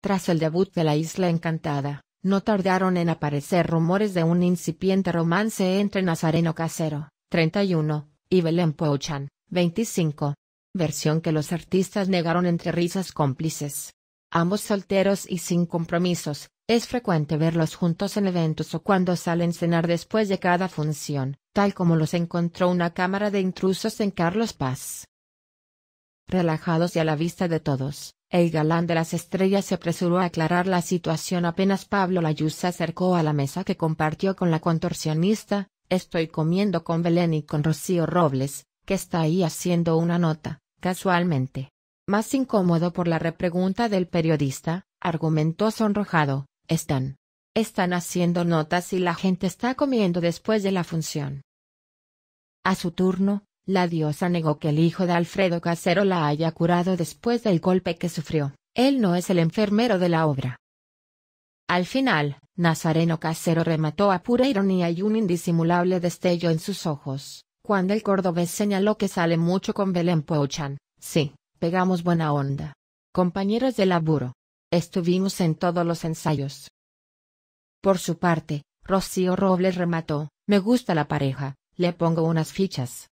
Tras el debut de La Isla Encantada, no tardaron en aparecer rumores de un incipiente romance entre Nazareno Casero, 31, y Belén Pouchan, 25. Versión que los artistas negaron entre risas cómplices. Ambos solteros y sin compromisos, es frecuente verlos juntos en eventos o cuando salen cenar después de cada función, tal como los encontró una cámara de intrusos en Carlos Paz. Relajados y a la vista de todos, el galán de las estrellas se apresuró a aclarar la situación apenas Pablo Layuz se acercó a la mesa que compartió con la contorsionista, estoy comiendo con Belén y con Rocío Robles, que está ahí haciendo una nota, casualmente. Más incómodo por la repregunta del periodista, argumentó sonrojado, están. Están haciendo notas y la gente está comiendo después de la función. A su turno, la diosa negó que el hijo de Alfredo Casero la haya curado después del golpe que sufrió, él no es el enfermero de la obra. Al final, Nazareno Casero remató a pura ironía y un indisimulable destello en sus ojos, cuando el cordobés señaló que sale mucho con Belén Pouchan, sí, pegamos buena onda. Compañeros de laburo. Estuvimos en todos los ensayos. Por su parte, Rocío Robles remató, me gusta la pareja, le pongo unas fichas.